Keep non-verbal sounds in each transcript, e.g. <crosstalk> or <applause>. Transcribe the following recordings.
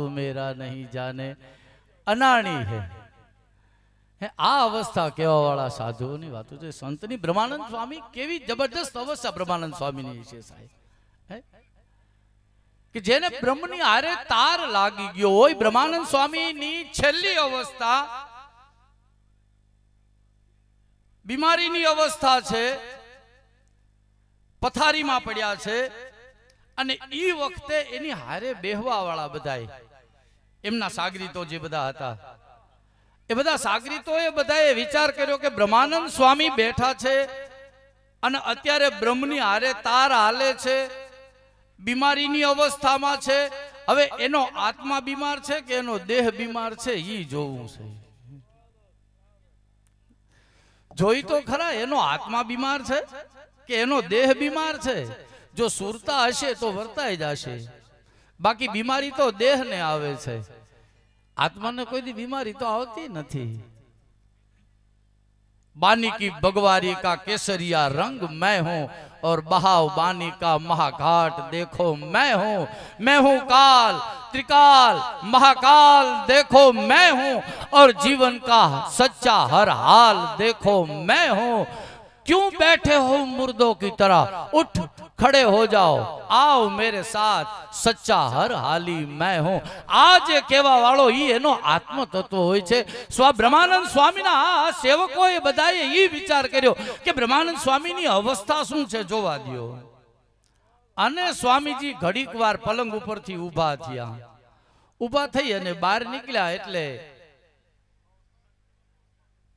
तो मेरा नहीं અનાણી હે હે આ અવસ્થા કેવા વાળા સાધુઓની વાતો છે સંતની બ્રહ્માનંદ સ્વામી કેવી જબરદસ્ત અવસ્થા બ્રહ્માનંદ સ્વામીની છે સાહેબ કે જેને બ્રહ્મની આરે તાર લાગી ગયો હોય બ્રહ્માનંદ સ્વામીની છેલ્લી અવસ્થા બીમારીની અવસ્થા છે પથારીમાં પડ્યા છે અને એ વખતે એની હારે બેહવા વાળા બધાય એમના સાગરીતો જે બધા હતા એ બધા સાગરીતોએ બધાએ વિચાર કર્યો કે બ્રહ્માનંદ સ્વામી બેઠા છે અને અત્યારે બ્રહ્મની હારે તાર હાલે છે બીમારીની અવસ્થામાં છે હવે એનો આત્મા બીમાર છે કે એનો દેહ બીમાર છે એ જોવું છે જોઈ તો ખરા એનો આત્મા બીમાર છે કે એનો દેહ બીમાર છે જો સુરતા હશે તો વર્તાઈ જશે बाकी बीमारी तो देह ने આવે છે આત્માને કોઈ દી બીમારી તો આવતી નથી બાની કી ભગવારી કા કેસરીયા રંગ મે હું ઓર બહાઉ બાની કા મહાઘાટ દેખો મે હું મે હું કાલ ત્રિકાલ મહાકાલ દેખો મે હું ઓર જીવન કા સચ્ચા હર હાલ દેખો મે હું क्यों बैठे हो मुर्दों की तरह उठ खड़े हो जाओ आओ मेरे સાથ સચ્ચા હર હાલી મેં હું આ જે કહેવા વાળો ઈ એનો આત્મ તત્વ હોય છે સ્વા બ્રહ્માનંદ સ્વામીના આ સેવકોએ બધાએ ઈ વિચાર કર્યો કે બ્રહ્માનંદ સ્વામીની અવસ્થા શું છે જોવા દો અને સ્વામીજી ઘડીક વાર પલંગ ઉપરથી ઊભા થયા ઊભા થઈ અને બહાર નીકળ્યા એટલે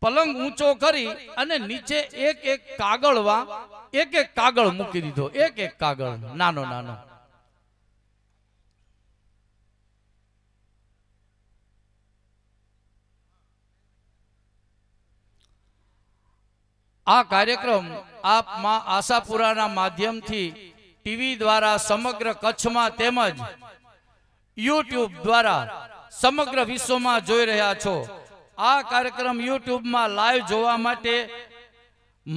પલંગ ઊંચો કરી અને નીચે એક એક કાગળવા એક એક કાગળ મૂકી દીધો એક એક કાગળ નાનો નાનો આ કાર્યક્રમ આપ માં આશાપુરાના માધ્યમથી ટીવી દ્વારા સમગ્ર કચ્છમાં તેમજ યુટ્યુબ દ્વારા સમગ્ર વિશ્વમાં જોઈ રહ્યા છો આ કાર્યક્રમ યુટ્યુબમાં લાઈવ જોવા માટે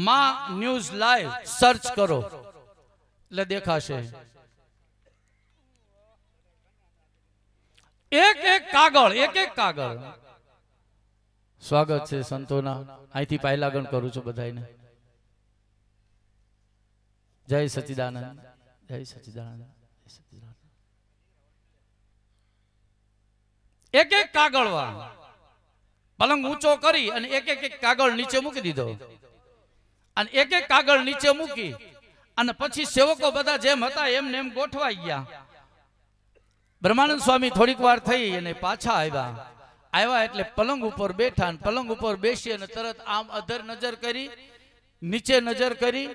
માં ન્યૂઝ લાઈવ સર્ચ કરો એટલે દેખાશે એક એક કાગળ એક એક કાગળ સ્વાગત છે સંતોના અહીંથી પહેલાગણ કરું છું બધાને જય સચિદાનંદ જય સચિદાનંદ જય સચિદાનંદ એક એક કાગળ વાળા પલંગ ઊંચો કરી અને એક એક કાગળ નીચે મૂકી દીધો અને એક એક કાગળ નીચે મૂકી અને પછી સેવકો બધા જેમ હતા એમને એમ ગોઠવાઈ ગયા બ્રહ્માનંદ સ્વામી થોડીક વાર થઈ અને પાછા આવ્યા આવ્યા એટલે પલંગ ઉપર બેઠા અને પલંગ ઉપર બેસી અને તરત આમ અધર નજર કરી નીચે નજર કરી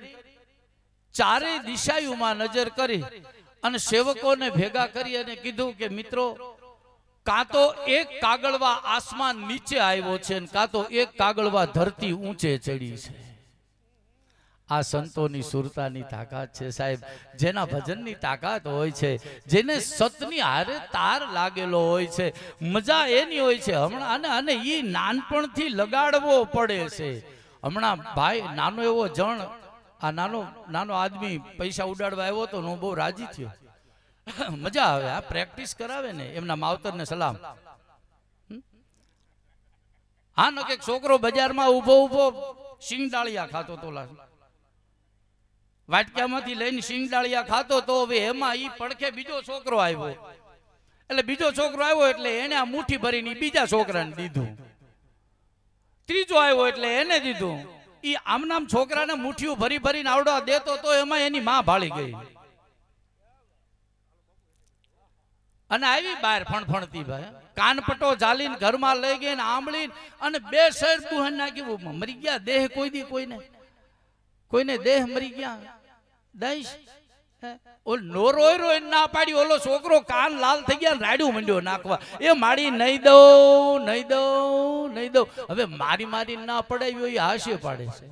ચારે દિશાયુમાં નજર કરી અને સેવકોને ભેગા કરી અને કીધું કે મિત્રો કાં તો એક કાગળવા આસમાન નીચે આવ્યો છે અને કાં તો એક કાગળવા ધરતી ઊંચે ચડી છે આ સંતોની સુરતાની તાકાત છે સાહેબ જેના ભજનની તાકાત હોય છે જેને સતની હારે તાર લાગેલો હોય છે મજા એની હોય છે હમણાં અને અને એ નાનપણથી લગાડવો પડે છે હમણાં ભાઈ નાનો એવો જણ આ નાનો નાનો આદમી પૈસા ઉડાડવા આવ્યો તો હું બહુ રાજી થયો <laughs> મજા આવે આ પ્રેક્ટિસ કરાવે ને એમના માવતરને સલામ હા નો કે છોકરો બજારમાં ઊભો ઊભો શિંગડાળિયા ખાતો તો વાટક્યામાંથી લઈને શિંગડાળિયા ખાતો તો હવે એમાં ઈ પડખે બીજો છોકરો આવ્યો એટલે બીજો છોકરો આવ્યો એટલે એને આ મુઠ્ઠી ભરીને બીજા છોકરાને દીધું ત્રીજો આવ્યો એટલે એને દીધું ઈ આમનામ છોકરાને મુઠ્ઠીઓ ભરી ભરીને આવડવા દેતો તો એમાં એની માં ભાળી ગઈ અને આવી બહાર ફણફણતી ભાઈ કાનપટો જાલીને ઘરમાં લઈ ગઈ ને આંબળી અને બે શહેર બુહન નાખી મરી ગયા દેહ કોઈ દી કોઈને કોઈને દેહ મરી ગયા દઈશ ઓલ નો રોય રોય ના પાડી ઓલો છોકરો કાન લાલ થઈ ગયા રાડ્યું મંડ્યો નાખવા એ મારી નહીં દઉં નહીં દઉં નહીં દઉં હવે મારી મારી ના પડાવી હોય હાશે પાડે છે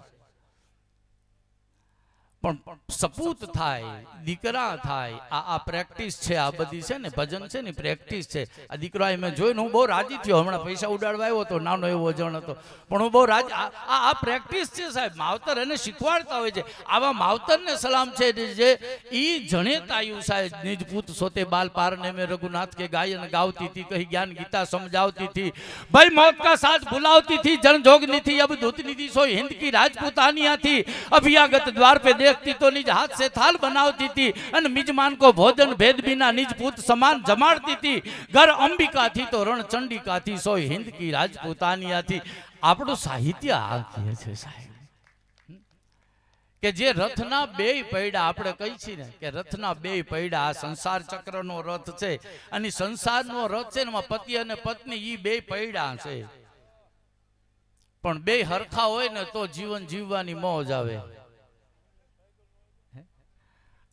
પણ સપૂત થાય દીકરા થાય આ આ પ્રેક્ટિસ છે આ બધી છે ને ભજન છે ને પ્રેક્ટિસ છે આ દીકરો મેં જોઈને હું બહુ રાજી થયો હમણાં પૈસા ઉડાડવા આવ્યો હતો નાનો એવો જણ હતો પણ હું બહુ રાજી આ આ પ્રેક્ટિસ છે સાહેબ માવતર એને શીખવાડતા હોય છે આવા માવતરને સલામ છે જે એ જણે તાયું સાહેબ નિજપૂત સોતે બાલ પારને મેં રઘુનાથ કે ગાયન ગાવતી હતી કહી જ્ઞાન ગીતા સમજાવતી હતી ભાઈ મોત કા સાથ ભુલાવતી હતી જન જોગની થી અબ દૂતની થી સો હિન્દ કી રાજપૂતાનિયા થી અભિયાગત દ્વાર પે દેખ देखती तो निज हाथ से थाल बनावती थी अन मिजमान को भोजन भेद बिना निज पुत समान जमाड़ती थी घर अंबिका थी तो रण चंडिका थी सो हिंद की राजपूतानिया थी આપણું સાહિત્ય કે જે રથના બે પૈડા આપણે કહી છીએ ને કે રથના બે પૈડા આ સંસાર ચક્રનો રથ છે અને સંસારનો રથ છે એમાં પતિ અને પત્ની ઈ બે પૈડા છે પણ બે હરખા હોય ને તો જીવન જીવવાની મોજ આવે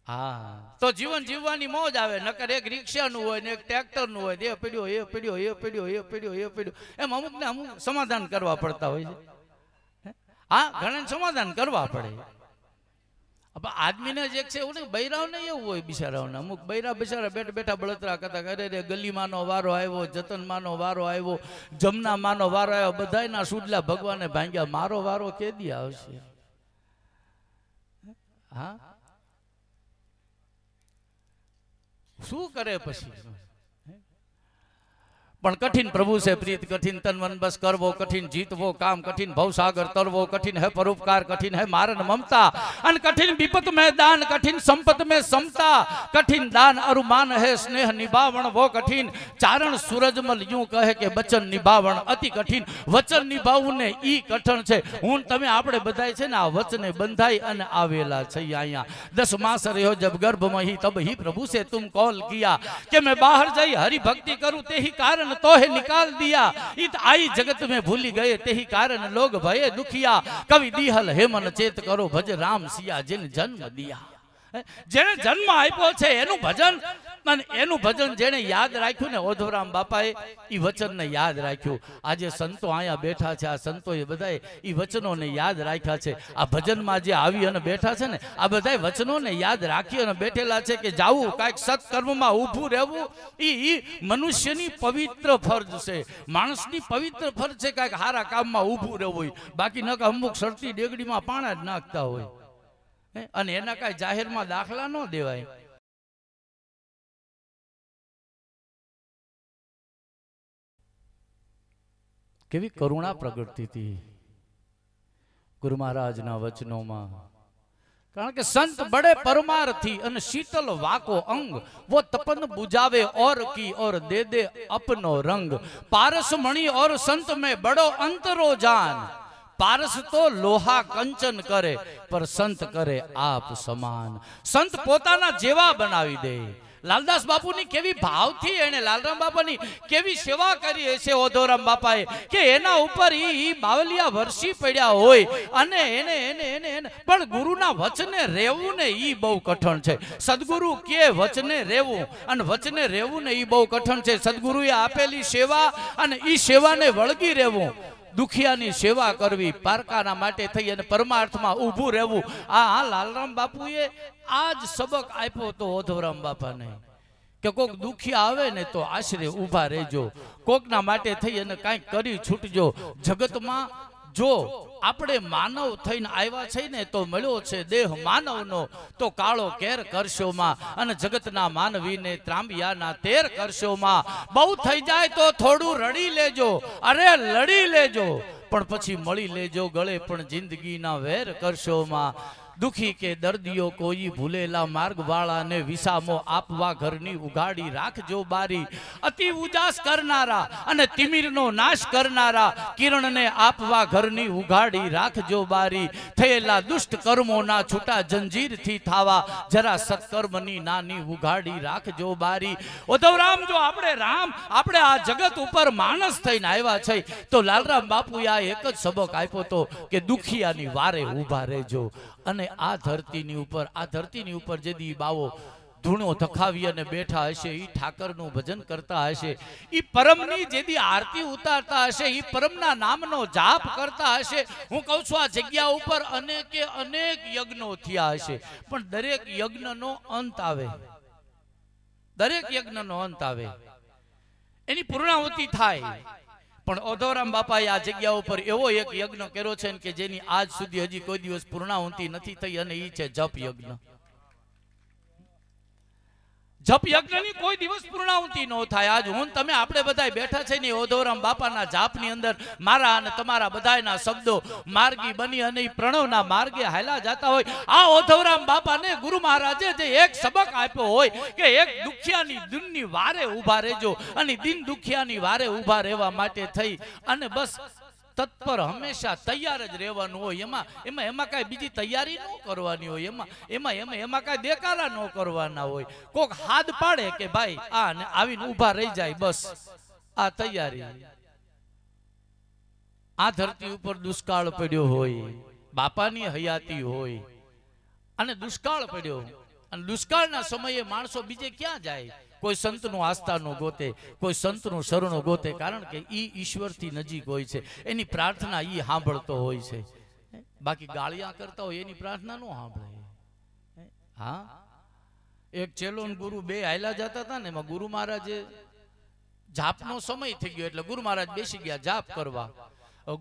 હા તો જીવન જીવવાની મોજ આવે નકર એક રિક્ષાનું હોય ને એક ટ્રેક્ટરનું હોય એ પીડ્યો એ પીડ્યો એ પીડ્યો એ પીડ્યો એ પીડ્યો એમ અમુક ને અમુક સમાધાન કરવા પડતા હોય છે હા ઘણા સમાધાન કરવા પડે આદમીને જે છે એવું નહીં બૈરાઓને એવું હોય બિચારાઓને અમુક બૈરા બિચારા બેઠ બેઠા બળતરા કરતા અરે રે ગલીમાંનો વારો આવ્યો જતનમાંનો વારો આવ્યો જમનામાંનો વારો આવ્યો બધાયના સુડલા ભગવાને ભાંગ્યા મારો વારો કેદી આવશે હા શું કરે પછી પણ કઠિન પ્રભુ છે પ્રીત કઠિન તન મન બસ કરવો કઠિન જીતવો કામ કઠિન ભવસાગર તરવો કઠિન હે પરોપકાર કઠિન હે મારણ મમતા અને કઠિન વિપત મે દાન કઠિન સંપત મે સમતા કઠિન દાન અરુમાન હે સ્નેહ નિભાવણ વો કઠિન ચારણ સૂરજમલ યું કહે કે વચન નિભાવણ અતિ કઠિન વચન નિભાવવું ને ઈ કઠણ છે હું તમે આપણે બધાય છે ને આ વચને બંધાઈ અને આવેલા છે અહીંયા દસ માસ રહ્યો જબ ગર્ભ મહી તબ હી પ્રભુ સે તુમ કોલ કિયા કે મેં બહાર જઈ હરિભક્તિ કરું તે કારણ कारण तोह निकाल दिया इत आई जगत में भूली गए तेही कारण लोग भये दुखिया कवि दीहल हेमन चेत करो भज राम सिया जिन जन्म दिया જેને જન્મ આપ્યો છે એનું ભજન અને એનું ભજન જેને યાદ રાખ્યું ને ઓધોરામ બાપાએ એ વચનને યાદ રાખ્યું આજે સંતો અહીંયા બેઠા છે આ સંતોએ બધાએ એ વચનોને યાદ રાખ્યા છે આ ભજનમાં જે આવી અને બેઠા છે ને આ બધાએ વચનોને યાદ રાખી અને બેઠેલા છે કે જાવું કાંઈક સત્કર્મમાં ઊભું રહેવું એ મનુષ્યની પવિત્ર ફરજ છે માણસની પવિત્ર ફરજ છે કાંઈક સારા કામમાં ઊભું રહેવું હોય બાકી ન કે અમુક સરતી ડેગડીમાં પાણા જ નાખતા હોય અને એના કાંઈ જાહેરમાં દાખલા ન દેવાય કેવી કરુણા પ્રગટતી હતી ગુરુ મહારાજના વચનોમાં કારણ કે સંત બડે પરમારથી અને શીતલ વાકો અંગ વો તપન બુજાવે ઓર કી ઓર દે દે અપનો રંગ પારસ મણી ઓર સંત મે બડો અંતરો જાન પારસ તો લોહા કંચન કરે પર સંત કરે આપ સમાન સંત પોતાના જેવા બનાવી દે લાલદાસ બાપુની કેવી ભાવથી એને લાલરામ બાપાની કેવી સેવા કરી હશે ઓધોરામ બાપાએ કે એના ઉપર ઈ બાવલિયા વરસી પડ્યા હોય અને એને એને એને એને પણ ગુરુના વચને રહેવું ને ઈ બહુ કઠણ છે સદગુરુ કે વચને રહેવું અને વચને રહેવું ને ઈ બહુ કઠણ છે સદગુરુએ આપેલી સેવા અને ઈ સેવાને વળગી રહેવું દુખિયાની સેવા કરવી પારકાના માટે થઈ અને પરમાર્થમાં ઊભું રહેવું આ હા લાલરામ બાપુએ આ જ સબક આપ્યો હતો ઓધવરામ બાપાને કે કોઈક દુખિયા આવે ને તો આશરે ઊભા રહેજો કોકના માટે થઈ અને કાંઈક કરી છૂટજો જગતમાં જો આપણે માનવ થઈને આવ્યા છે ને તો મળ્યો છે દેહ માનવનો તો કાળો કેર કરશો અને જગતના માનવીને ત્રાંબિયાના તેર કરશો માં બહુ થઈ જાય તો થોડું રડી લેજો અરે લડી લેજો પણ પછી મળી લેજો ગળે પણ જિંદગીના વેર કરશો માં દુખી કે દર્દીઓ કોઈ ભૂલેલા માર્ગ વાળાને વિસામો આપવા ઘરની ઉઘાડી રાખજો બારી અતિ ઉદાસ કરનારા અને તિમિરનો નાશ કરનારા કિરણને આપવા ઘરની ઉઘાડી રાખજો બારી થયેલા દુષ્ટ કર્મોના છૂટા જંજીરથી થાવા જરા સત્કર્મની નાની ઉઘાડી રાખજો બારી ઓધવરામ જો આપણે રામ આપણે આ જગત ઉપર માણસ થઈને આવ્યા છે તો લાલરામ બાપુએ આ એક જ સબક આપ્યો હતો કે દુખિયાની વારે ઊભા રહેજો અને આ ધરતીની ઉપર આ ધરતીની ઉપર જે દી બાવો ધૂણો ધખાવી અને બેઠા હશે એ ઠાકરનું ભજન કરતા હશે એ પરમની જેથી આરતી ઉતારતા હશે એ પરમના નામનો જાપ કરતા હશે હું કહું છું આ જગ્યા ઉપર અનેકે અનેક યજ્ઞો થયા હશે પણ દરેક યજ્ઞનો અંત આવે દરેક યજ્ઞનો અંત આવે એની પૂર્ણાહુતિ થાય પણ ઓધોરામ બાપાએ આ જગ્યા ઉપર એવો એક યજ્ઞ કર્યો છે કે જેની આજ સુધી હજી કોઈ દિવસ પૂર્ણાહુતિ નથી થઈ અને એ છે જપ યજ્ઞ જપ યજ્ઞની કોઈ દિવસ પૂર્ણાહુતિ ન થાય આજ હું તમે આપણે બધા બેઠા છે ને ઓધોરામ બાપાના જાપની અંદર મારા અને તમારા બધાના શબ્દો માર્ગી બની અને પ્રણવના માર્ગે હાલા જતા હોય આ ઓધવરામ બાપાને ગુરુ મહારાજે જે એક સબક આપ્યો હોય કે એક દુખિયાની દિનની વારે ઊભા રહેજો અને દિન દુખિયાની વારે ઊભા રહેવા માટે થઈ અને બસ તત્પર હંમેશા તૈયાર જ રહેવાનું હોય એમાં એમાં એમાં કાંઈ બીજી તૈયારી ન કરવાની હોય એમાં એમાં એમાં એમાં કાંઈ દેકારા ન કરવાના હોય કોક હાથ પાડે કે ભાઈ આ ને આવીને ઊભા રહી જાય બસ આ તૈયારી આ ધરતી ઉપર દુષ્કાળ પડ્યો હોય બાપાની હયાતી હોય અને દુષ્કાળ પડ્યો અને દુષ્કાળના સમયે માણસો બીજે ક્યાં જાય કોઈ સંતનું આસ્થાનું ગોતે કોઈ સંતનું શરણું ગોતે કારણ કે એ ઈશ્વરથી નજીક હોય છે એની પ્રાર્થના એ સાંભળતો હોય છે બાકી ગાળિયા કરતા હોય એની પ્રાર્થના ન સાંભળે હા એક ચેલો ગુરુ બે હાયલા જતા હતા ને એમાં ગુરુ મહારાજે જાપનો સમય થઈ ગયો એટલે ગુરુ મહારાજ બેસી ગયા જાપ કરવા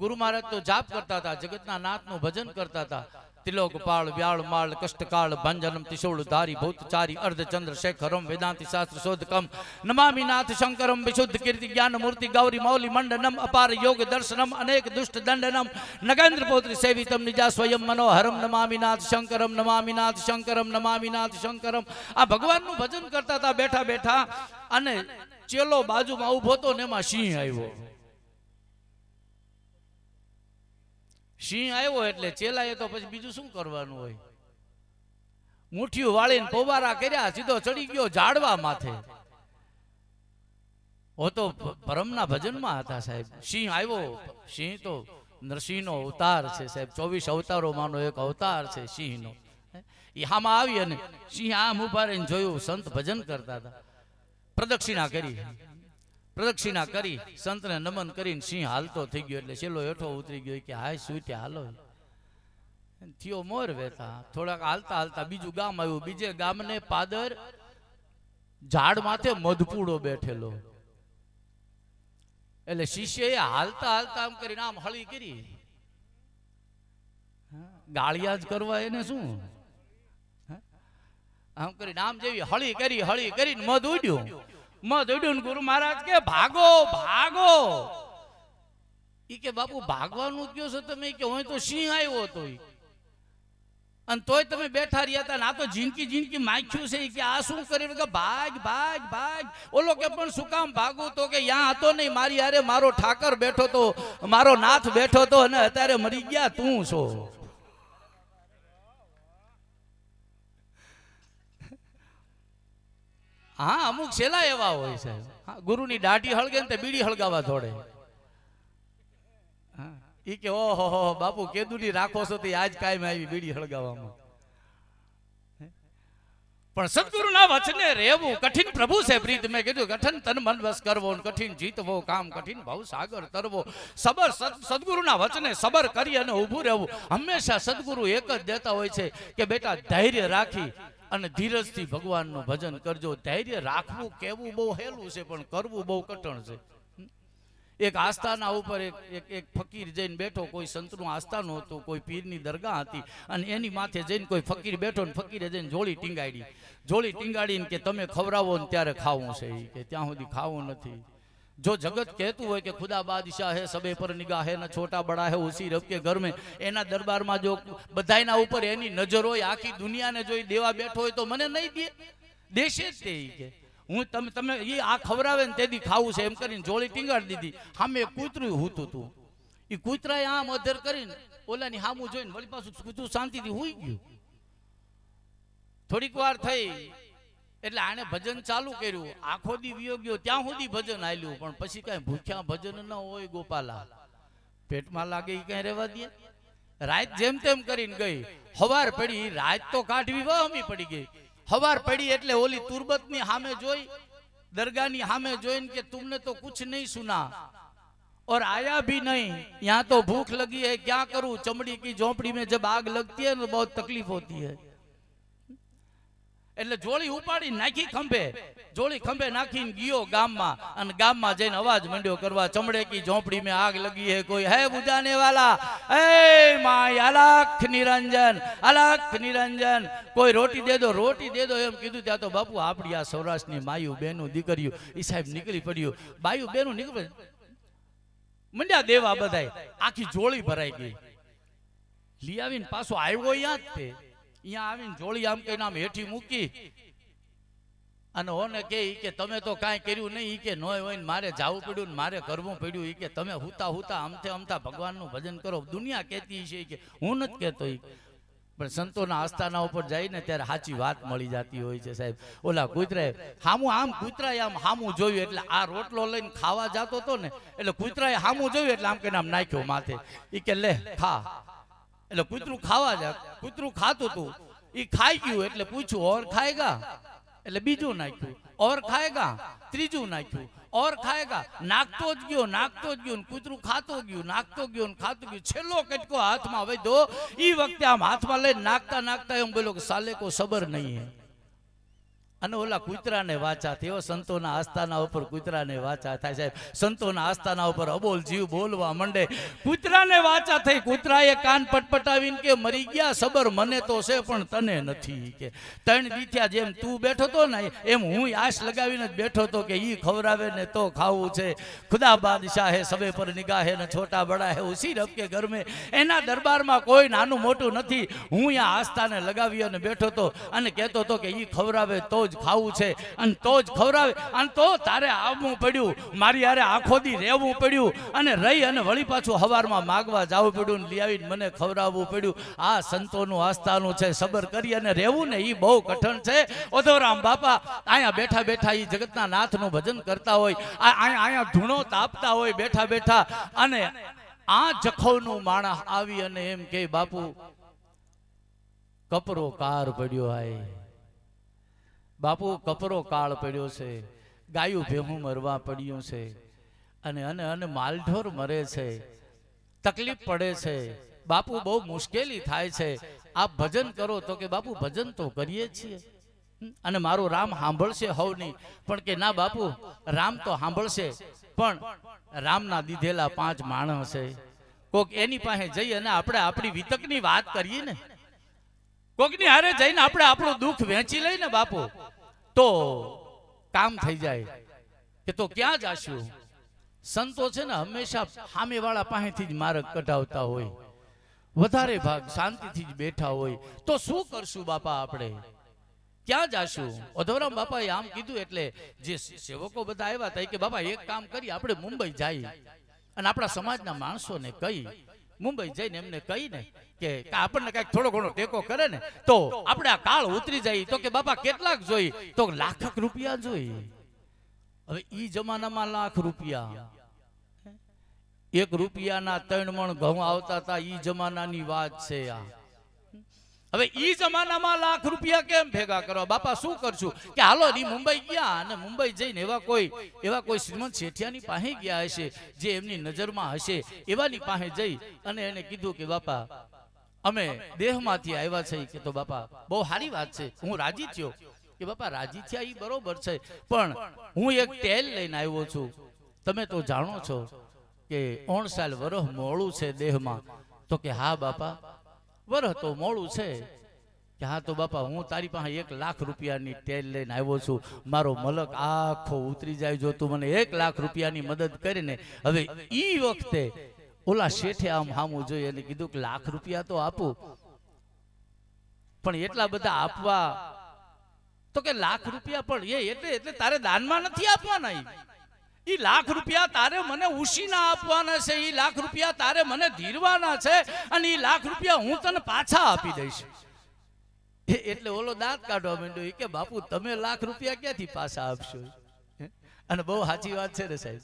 ગુરુ મહારાજ તો જાપ કરતા હતા જગતના નાથનું ભજન કરતા હતા તિલોક પાળ વ્યાળ માળ કષ્ટકાળ ભંજનમ તિશોળ ધારી ભૂતચારી અર્ધચંદ્ર શેખરમ વેદાંતિ શાસ્ત્ર શોધકમ નમામી નાથ શંકરમ વિશુદ્ધ કીર્તિ જ્ઞાન મૂર્તિ ગૌરી મૌલી મંડનમ અપાર યોગ દર્શનમ અનેક દુષ્ટ દંડનમ નગેન્દ્ર પોત્રી સેવિતમ નિજા સ્વયં મનોહરમ નમામી નાથ શંકરમ નમામી નાથ શંકરમ નમામી નાથ શંકરમ આ ભગવાનનું ભજન કરતા હતા બેઠા બેઠા અને ચેલો બાજુમાં ઉભો હતો ને એમાં સિંહ આવ્યો સિંહ આવ્યો એટલે ચેલાએ તો પછી બીજું શું કરવાનું હોય મુઠ્ઠીઓ વાળીને પોવારા કર્યા સીધો ચડી ગયો ઝાડવા માથે હો તો પરમના ભજનમાં હતા સાહેબ સિંહ આવ્યો સિંહ તો નરસિંહનો અવતાર છે સાહેબ ચોવીસ અવતારોમાંનો એક અવતાર છે સિંહનો એ હામાં આવી અને સિંહ આમ ઉભા રહીને જોયું સંત ભજન કરતા હતા પ્રદક્ષિણા કરી પ્રદક્ષિણા કરી સંતને નમન કરીને સિંહ હાલતો થઈ ગયો એટલે છેલ્લો હેઠો ઉતરી ગયો કે હાય સુઈટે હાલો થયો મોર વેતા થોડાક હાલતા હાલતા બીજું ગામ આવ્યું બીજે ગામને પાદર ઝાડ માથે મધપૂડો બેઠેલો એટલે શિષ્ય એ હાલતા હાલતા આમ કરીને આમ હળી કરી ગાળિયા જ કરવા એને શું આમ કરી આમ જેવી હળી કરી હળી કરીને મધ ઉડ્યું માં જોડ્યું ગુરુ મહારાજ કે ભાગો ભાગો ઈ કે બાપુ ભાગવાનું કયો છો તમે કે હું તો સિંહ આવ્યો હતો અને તોય તમે બેઠા રહ્યા હતા આ તો જિંદગી જિંદગી માખ્યું છે કે આ શું કર્યું કે ભાગ ભાગ ભાગ ઓલો કે પણ શું કામ ભાગું તો કે યા હતો નહીં મારી અરે મારો ઠાકર બેઠો તો મારો નાથ બેઠો તો અને અત્યારે મરી ગયા તું છો હા અમુક છેલા એવા હોય છે સાહેબ ગુરુની દાઢી હળગે ને બીડી હળગાવા થોડે ઈ કે ઓહો હો બાપુ કેદુડી રાખો છો તે આજ કાયમ આવી બીડી હળગાવામાં પણ સદગુરુના વચને રહેવું કઠિન પ્રભુ છે પ્રીત મેં કીધું કઠિન તન મન વસ કરવો કઠિન જીતવો કામ કઠિન ભાવ સાગર તરવો સબર સદગુરુના વચને સબર કરી અને ઊભું રહેવું હંમેશા સદગુરુ એક જ દેતા હોય છે કે બેટા ધૈર્ય રાખી અને ધીરજથી ભગવાનનું ભજન કરજો ધૈર્ય રાખવું કેવું બહુ હેલું છે પણ કરવું બહુ કઠણ છે એક આસ્થાના ઉપર એક એક ફકીર જઈને બેઠો કોઈ સંતનું આસ્થાનું હતું કોઈ પીરની દરગાહ હતી અને એની માથે જઈને કોઈ ફકીર બેઠો ને ફકીરે જઈને જોળી ટીંગાડી જોળી ટીંગાડીને કે તમે ખવડાવો ને ત્યારે ખાવું છે કે ત્યાં સુધી ખાવું નથી જો જગત કહેતું હોય કે ખુદા બાદશાહ હે સબે પર નિગાહ હે ને છોટા બડા હે ઉસી રબ કે ઘર મેં એના દરબારમાં જો બધાના ઉપર એની નજર હોય આખી દુનિયાને જોઈ દેવા બેઠો હોય તો મને નહીં દે દેશે જ તે કે હું તમે તમે એ આ ખવરાવે ને તેથી ખાવું છે એમ કરીને જોળી ટીંગાડી દીધી હામે કૂતરું હૂતું તું એ કૂતરાએ આમ અધર કરીને ઓલાની સામું જોઈને વળી પાછું કૂતરું શાંતિથી હુઈ ગયું થોડીક વાર થઈ એટલે આને ભજન ચાલુ કર્યું આખો દી વિયોગ્યો ત્યાં સુધી ભજન આલ્યું પણ પછી કઈ ભૂખ્યા ભજન ન હોય ગોપાલા પેટમાં લાગે એ કઈ રહેવા દે રાત જેમ તેમ કરીને ગઈ હવાર પડી રાત તો કાઢવી વહમી પડી ગઈ હવાર પડી એટલે ઓલી તુરબતની સામે જોઈ દરગાહની સામે જોઈને કે તુમને તો કુછ નહીં સુના ઓર આયા भी નહીં યા તો ભૂખ લગી હૈ ક્યાં કરું ચમડી કી झोपड़ी મેં जब આગ લગતી है तो बहुत तकलीफ होती है એટલે જોળી ઉપાડી નાખી ખંભે જોળી ખંભે નાખીને ગયો ગામમાં અને ગામમાં જઈને અવાજ મંડ્યો કરવા ચમડે કી ઝોપડી મેં આગ લગી હે કોઈ હે બુજાને વાલા એ માય અલખ નિરંજન અલખ નિરંજન કોઈ રોટી દે દો રોટી દે દો એમ કીધું ત્યાં તો બાપુ આપણી આ સૌરાષ્ટ્રની માયુ બેનું દીકરીયું એ સાહેબ નીકળી પડ્યું બાયુ બેનું નીકળ્યું મંડ્યા દેવા બધાય આખી જોળી ભરાઈ ગઈ લી આવીને પાછો આવ્યો યાદ તે અહીંયા આવીને જોળી આમ કઈ નામ હેઠી મૂકી અને હોને કે ઈ કે તમે તો કાંઈ કર્યું નહીં કે નોય હોય ને મારે જાવું પડ્યું ને મારે કરવું પડ્યું ઈ કે તમે હુતા હુતા આમથે આમતા ભગવાનનું ભજન કરો દુનિયા કહેતી છે કે હું નથી કહેતો પણ સંતોના આસ્થાના ઉપર જઈને ત્યારે સાચી વાત મળી જતી હોય છે સાહેબ ઓલા કૂતરાએ હામું આમ કૂતરાએ આમ હામું જોયું એટલે આ રોટલો લઈને ખાવા જતો હતો ને એટલે કૂતરાએ હામું જોયું એટલે આમ કે આમ નાખ્યો માથે ઈ કે લે ખા ಅಲ್ಲ ಕುದ್ರು खावा ಜಾ ಕುದ್ರು खातो तू ई खाई गियो એટલે પૂછ્યું ઓર ખાયગા એટલે બીજો નાખ્યો ઓર ખાયગા ત્રીજો નાખ્યો ઓર ખાયગા નાખતો જ ગયો નાખતો જ ગયો ને ಕುದ್ರು ખાતો ગયો નાખતો જ ગયો ને ખાતો બી છેલો કટકો હાથમાં વઢ્યો ઈ વખતે આમ હાથમાં લઈને નાખતા નાખતા એમ બોલ્યો કે સાલેકો સબર નહી હે અને ઓલા કૂતરાને વાચા થયો સંતોના આસ્થાના ઉપર કૂતરાને વાચા થાય સાહેબ સંતોના આસ્થાના ઉપર અબોલ જીવ બોલવા માંડે કૂતરાને વાચા થઈ કૂતરાએ કાન પટપટાવીને કે મરી ગયા સબર મને તો છે પણ તને નથી કે ત્રણ દીથ્યા જેમ તું બેઠો તો ને એમ હું આશ લગાવીને જ બેઠો તો કે ઈ ખવરાવે ને તો ખાવું છે ખુદા બાદશાહે સવે પર નિગાહે ને છોટા બડા હે ઉસી રબ કે ઘર મેં એના દરબારમાં કોઈ નાનું મોટું નથી હું આ આસ્થાને લગાવી અને બેઠો તો અને કહેતો તો કે ઈ ખવરાવે તો જ જ ખાવું છે અને તો જ ખવડાવે અને તો તારે આવવું પડ્યું મારી હારે આંખોથી રહેવું પડ્યું અને રહી અને વળી પાછું હવારમાં માગવા જવું પડ્યું લઈ આવીને મને ખવડાવવું પડ્યું આ સંતોનું આસ્થાનું છે સબર કરી અને રહેવું ને એ બહુ કઠણ છે ઓધોરામ બાપા અહીંયા બેઠા બેઠા એ જગતના નાથનું ભજન કરતા હોય અહીંયા ધૂણો તાપતા હોય બેઠા બેઠા અને આ જખોનું માણસ આવી અને એમ કે બાપુ કપરો કાર પડ્યો આય બાપુ કપરો કાળ પડ્યો છે ગાયું ભેહું મરવા પડ્યું છે અને અને અને માલઢોર મરે છે તકલીફ પડે છે બાપુ બહુ મુશ્કેલી થાય છે આપ ભજન કરો તો કે બાપુ ભજન તો કરીએ છીએ અને મારું રામ સાંભળશે હવ નહીં પણ કે ના બાપુ રામ તો સાંભળશે પણ રામના દીધેલા પાંચ માણસ છે કોક એની પાસે જઈ અને આપણે આપણી વિતકની વાત કરીએ ને કોકની હારે જઈને આપણે આપણું દુઃખ વહેંચી લઈને બાપુ તો કામ થઈ જાય કે તો ક્યાં જાશું સંતો છે ને હંમેશા સામેવાળા પાસેથી જ માર્ગ કઢાવતા હોય વધારે ભાગ શાંતિથી જ બેઠા હોય તો શું કરશું બાપા આપણે ક્યાં જાશું અધવરામ બાપાએ આમ કીધું એટલે જે સેવકો બધા આવ્યા હતા કે બાપા એક કામ કરી આપણે મુંબઈ જઈએ અને આપણા સમાજના માણસોને કહી મુંબઈ જઈને એમને કહીને કે આપણને કઈક થોડો ઘણો ટેકો કરે ને તો આપણે આ કાળ ઉતરી જાય તો કે બાપા કેટલાક જોઈ તો લાખક રૂપિયા જોઈ હવે ઈ જમાનામાં લાખ રૂપિયા એક રૂપિયાના ત્રણ મણ ઘઉં આવતા હતા ઈ જમાનાની વાત છે આ હવે ઈ જમાનામાં લાખ રૂપિયા કેમ ભેગા કરવા બાપા શું કરશું કે હાલો ની મુંબઈ ગયા અને મુંબઈ જઈને એવા કોઈ એવા કોઈ શ્રીમંત શેઠિયાની પાસે ગયા હશે જે એમની નજરમાં હશે એવાની પાસે જઈ અને એને કીધું કે બાપા અમે દેહમાંથી આવ્યા છે કે તો બાપા બહુ સારી વાત છે હું રાજી થયો કે બાપા રાજી થયા એ બરોબર છે પણ હું એક તેલ લઈને આવ્યો છું તમે તો જાણો છો કે ઓણ સાલ વરહ મોડું છે દેહમાં તો કે હા બાપા વરહ તો મોડું છે કે હા તો બાપા હું તારી પાસે એક લાખ રૂપિયાની તેલ લઈને આવ્યો છું મારો મલક આખો ઉતરી જાય જો તું મને એક લાખ રૂપિયાની મદદ કરીને હવે ઈ વખતે ઓલા શેઠે આમ હામું જોઈએ અને કીધું કે લાખ રૂપિયા તો આપો પણ એટલા બધા આપવા તો કે લાખ રૂપિયા પણ એ એટલે એટલે તારે દાનમાં નથી આપવાના એ લાખ રૂપિયા તારે મને ઉશીના આપવાના છે એ લાખ રૂપિયા તારે મને ધીરવાના છે અને એ લાખ રૂપિયા હું તને પાછા આપી દઈશ એટલે ઓલો દાંત કાઢવા માંડ્યો કે બાપુ તમે લાખ રૂપિયા ક્યાંથી પાછા આપશો અને બહુ સાચી વાત છે ને સાહેબ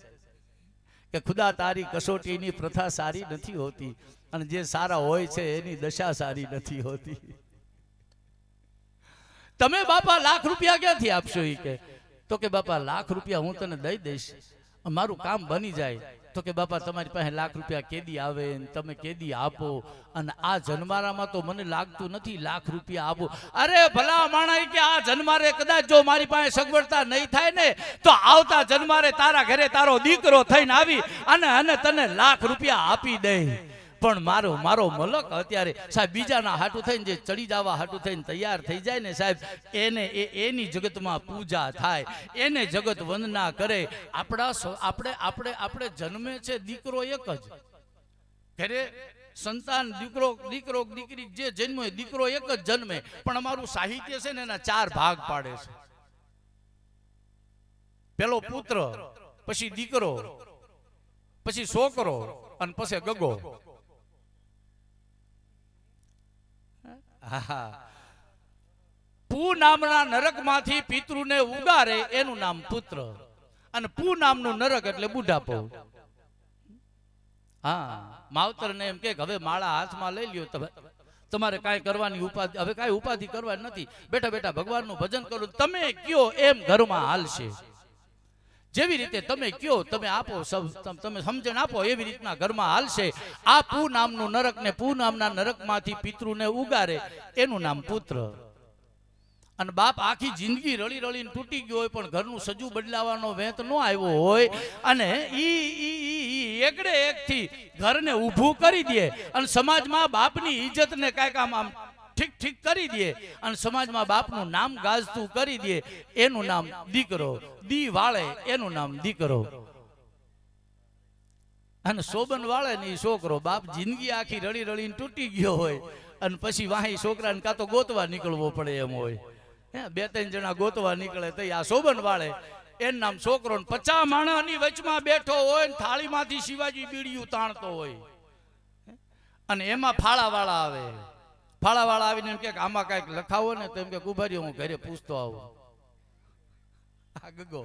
કે ખુદા તારી કસોટીની પ્રથા સારી નથી હોતી અને જે સારા હોય છે એની દશા સારી નથી હોતી તમે બાપા લાખ રૂપિયા ક્યાંથી આપશો એ કે તો કે બાપા લાખ રૂપિયા હું તને દઈ દઈશ મારું કામ બની જાય તો કે બાપા તમારી પાસે લાખ રૂપિયા કેદી આવે તમે કેદી આપો અને આ જન્મારામાં તો મને લાગતું નથી લાખ રૂપિયા આપો અરે ભલા માણા કે આ જન્મારે કદાચ જો મારી પાસે સગવડતા નહીં થાય ને તો આવતા જન્મારે તારા ઘરે તારો દીકરો થઈને આવી અને અને તને લાખ રૂપિયા આપી દે પણ મારો મારો મલક અત્યારે સાહેબ બીજાના હાટું થઈને જે ચડી જવા હાટું થઈને તૈયાર થઈ જાય ને સાહેબ એને એ એની જગતમાં પૂજા થાય એને જગત વંદના કરે આપણા આપણે આપણે આપણે જન્મે છે દીકરો એક જ ઘરે સંતાન દીકરો દીકરો દીકરી જે જન્મે દીકરો એક જ જન્મે પણ અમારું સાહિત્ય છે ને એના ચાર ભાગ પાડે છે પેલો પુત્ર પછી દીકરો પછી છોકરો અને પછી ગગો પૂ નામના નરકમાંથી પિતૃને ઉગારે એનું નામ પુત્ર અને પૂ નામનું નરક એટલે બુઢાપો હા માવતરને એમ કે હવે માળા હાથમાં લઈ લ્યો તમે તમારે કાંઈ કરવાની ઉપાધિ હવે કાંઈ ઉપાધિ કરવાની નથી બેઠા બેઠા ભગવાનનું ભજન કરું તમે કયો એમ ઘરમાં હાલશે જેવી રીતે તમે કયો તમે આપો તમે સમજણ આપો એવી રીતના ઘરમાં હાલશે આ પુ નામનું નરક ને પુ નામના નરકમાંથી પિતૃને ઉગારે એનું નામ પુત્ર અને બાપ આખી જિંદગી રળી રળીને તૂટી ગયો હોય પણ ઘરનું સજુ બદલાવાનો વેંત નો આવ્યો હોય અને ઈ એકડે એક થી ઘરને ઊભું કરી દે અને સમાજમાં બાપની ઇજ્જતને કાંઈક આમ આમ ઠીક ઠીક કરી દે અને સમાજમાં બાપનું નામ ગાજતું કરી દે એનું નામ દીકરો દી વાળે એનું નામ દીકરો અને શોભન વાળે ને છોકરો બાપ જિંદગી આખી રળી રળીને તૂટી ગયો હોય અને પછી વાહી છોકરાને કાં તો ગોતવા નીકળવો પડે એમ હોય હે બે ત્રણ જણા ગોતવા નીકળે તો આ શોભન વાળે એનું નામ છોકરો પચાસ માણસની વચમાં બેઠો હોય ને થાળીમાંથી શિવાજી બીડીયું તાણતો હોય અને એમાં ફાળાવાળા આવે ફાળાવાળા આવીને એમ કે આમાં કાંઈક લખાવો ને તો એમ કે ઉભારી હું ઘરે પૂછતો આવું આ ગગો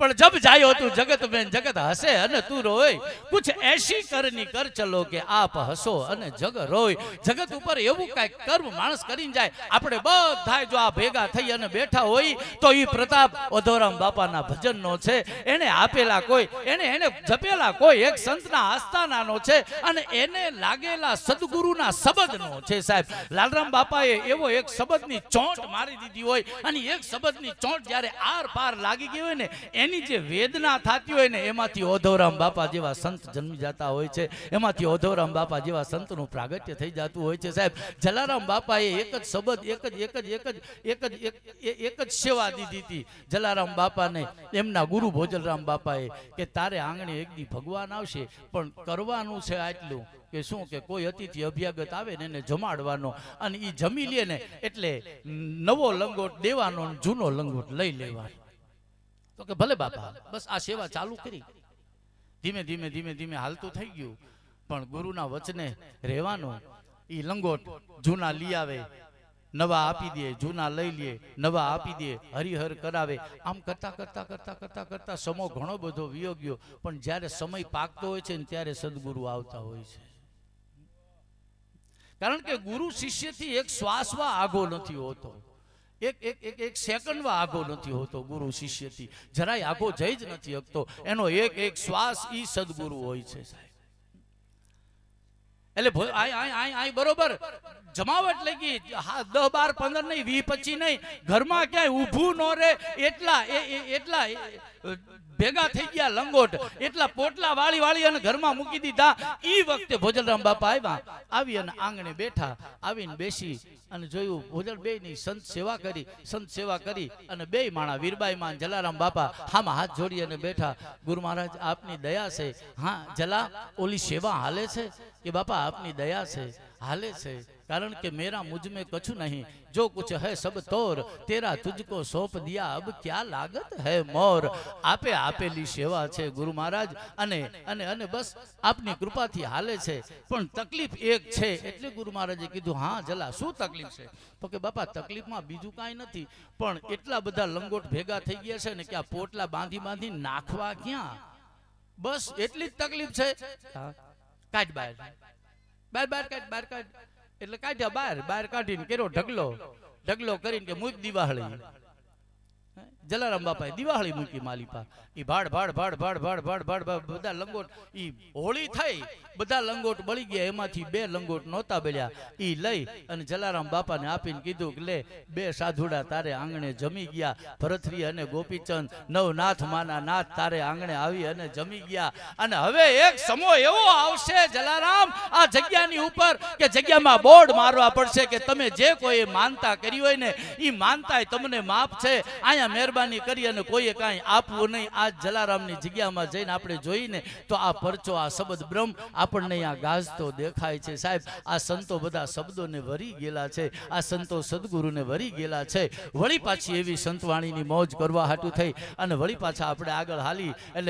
પણ જબ જાયો તું જગત બેન જગત હસે અને તું રોય કુછ એસી કરની કર ચલો કે આપ હસો અને જગ રોય જગત ઉપર એવું કાંઈક કર્મ માણસ કરીને જાય આપણે બધા જો આ ભેગા થઈ અને બેઠા હોય તો એ પ્રતાપ ઓધોરામ બાપાના ભજનનો છે એને આપેલા કોઈ એને એને જપેલા કોઈ એક સંતના આસ્થાનાનો છે અને એને લાગેલા સદગુરુના નો છે સાહેબ લાલરામ બાપાએ એવો એક શબ્દની ચોંટ મારી દીધી હોય અને એક શબ્દની ચોંટ જ્યારે આર પાર લાગી ગઈ હોય ને એને એની જે વેદના થતી હોય ને એમાંથી ઓધવરામ બાપા જેવા સંત જન્મી જતા હોય છે એમાંથી ઓધવરામ બાપા જેવા સંતનું પ્રાગટ્ય થઈ જતું હોય છે સાહેબ જલારામ બાપાએ એક જ શબ્દ એક જ એક જ એક જ એક જ એક જ સેવા દીધી હતી જલારામ બાપાને એમના ગુરુ ભોજલરામ બાપાએ કે તારે આંગણે એકદી ભગવાન આવશે પણ કરવાનું છે આટલું કે શું કે કોઈ અતિથિ અભ્યાગત આવે ને એને જમાડવાનો અને એ જમી લે ને એટલે નવો લંગોટ દેવાનો જૂનો લંગોટ લઈ લેવાનો તો કે ભલે બાપા બસ આ સેવા ચાલુ કરી ધીમે ધીમે ધીમે ધીમે હાલતું થઈ ગયું પણ ગુરુના વચને રહેવાનું એ લંગોટ જૂના લઈ આવે નવા આપી દે જૂના લઈ લે નવા આપી દે હરિહર કરાવે આમ કરતા કરતા કરતા કરતા કરતા સમો ઘણો બધો વિયોગ્યો પણ જ્યારે સમય પાકતો હોય છે ને ત્યારે સદગુરુ આવતા હોય છે કારણ કે ગુરુ શિષ્યથી એક શ્વાસમાં આગો નથી હોતો એક એક એક એક નથી હોતો ગુરુ શિષ્યથી જરાય આઘો જઈ જ નથી શકતો એનો એક એક શ્વાસ ઈ સદગુરુ હોય છે સાહેબ એટલે આય બરોબર જમાવટ લગી હા દહ બાર પંદર નહીં વી પચી નહીં ઘરમાં ક્યાંય ઉભું ન રે એટલા એટલા ભેગા થઈ ગયા લંગોટ એટલા પોટલા વાળી વાળી અને ઘરમાં મૂકી દીધા એ વખતે ભોજલરામ બાપા આવ્યા આવી અને આંગણે બેઠા આવીને બેસી અને જોયું ભોજલ બે ની સંત સેવા કરી સંત સેવા કરી અને બે માણા વીરબાઈ માં જલારામ બાપા હામાં હાથ જોડી અને બેઠા ગુરુ મહારાજ આપની દયા છે હા જલા ઓલી સેવા હાલે છે કે બાપા આપની દયા છે હાલે છે કારણ કે મેરા મુજમે મેં કછુ નહીં જો કુછ હૈ સબ તોર તેરા તુજકો સોંપ દિયા અબ ક્યા લાગત હૈ મોર આપે આપેલી સેવા છે ગુરુ મહારાજ અને અને અને બસ આપની કૃપાથી હાલે છે પણ તકલીફ એક છે એટલે ગુરુ મહારાજે કીધું હા જલા શું તકલીફ છે તો કે બાપા તકલીફમાં બીજું કાંઈ નથી પણ એટલા બધા લંગોટ ભેગા થઈ ગયા છે ને કે આ પોટલા બાંધી બાંધી નાખવા ક્યાં બસ એટલી જ તકલીફ છે કાઢ બાય બાર બાર કાઢ બાર કાઢ એટલે કાઢ્યા બાર બાર કાઢીને કેરો ઢગલો ઢગલો કરીને કે મૂક દીવાળી જલારામ બાપાએ દિવાળી મૂકી માલિપા એ ભાડ ભાડ ભાડ ભાડ ભાડ ભાડ ભાડ બધા લંગોટ એ હોળી થઈ બધા લંગોટ બળી ગયા એમાંથી બે લંગોટ નહોતા બળ્યા એ લઈ અને જલારામ બાપાને આપીને કીધું કે લે બે સાધુડા તારે આંગણે જમી ગયા ભરતરી અને ગોપીચંદ નવનાથ માના નાથ તારે આંગણે આવી અને જમી ગયા અને હવે એક સમય એવો આવશે જલારામ આ જગ્યાની ઉપર કે જગ્યામાં બોર્ડ મારવા પડશે કે તમે જે કોઈ માનતા કરી હોય ને એ માનતા તમને માફ છે અહીંયા મહેરબાની મહેરબાની કરી અને કોઈએ કાંઈ આપવું નહીં આ જલારામની જગ્યામાં જઈને આપણે જોઈને તો આ પરચો આ શબ્દ બ્રહ્મ આપણને આ ગાજતો દેખાય છે સાહેબ આ સંતો બધા શબ્દોને વરી ગયેલા છે આ સંતો સદગુરુને વરી ગયેલા છે વળી પાછી એવી સંતવાણીની મોજ કરવા હાટું થઈ અને વળી પાછા આપણે આગળ હાલી એટલે